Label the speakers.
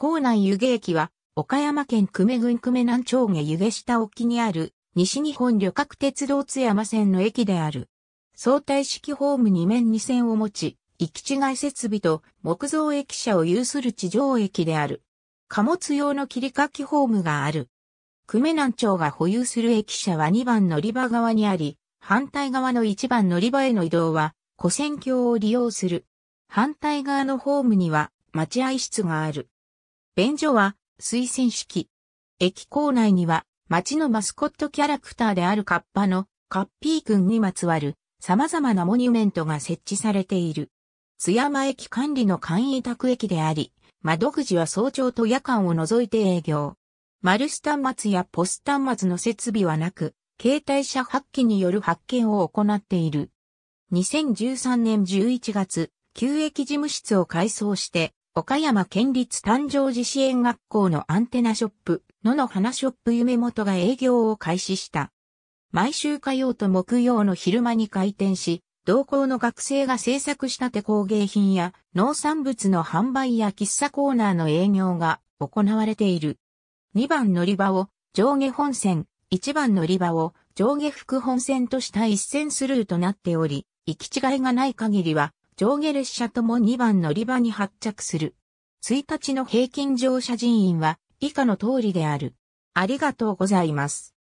Speaker 1: 港南湯気駅は、岡山県久米郡久米南町下湯気下沖にある、西日本旅客鉄道津山線の駅である。相対式ホーム2面2線を持ち、行き違い設備と木造駅舎を有する地上駅である。貨物用の切り欠きホームがある。久米南町が保有する駅舎は2番乗り場側にあり、反対側の1番乗り場への移動は、古線橋を利用する。反対側のホームには、待合室がある。便所は推薦式。駅構内には町のマスコットキャラクターであるカッパのカッピーくんにまつわる様々なモニュメントが設置されている。津山駅管理の簡易宅駅であり、窓口は早朝と夜間を除いて営業。丸ルス端末やポス端末の設備はなく、携帯車発揮による発見を行っている。2013年11月、旧駅事務室を改装して、岡山県立誕生寺支援学校のアンテナショップ、野の花ショップ夢元が営業を開始した。毎週火曜と木曜の昼間に開店し、同校の学生が制作した手工芸品や農産物の販売や喫茶コーナーの営業が行われている。2番乗り場を上下本線、1番乗り場を上下副本線とした一線スルーとなっており、行き違いがない限りは上下列車とも2番乗り場に発着する。1日の平均乗車人員は以下の通りである。ありがとうございます。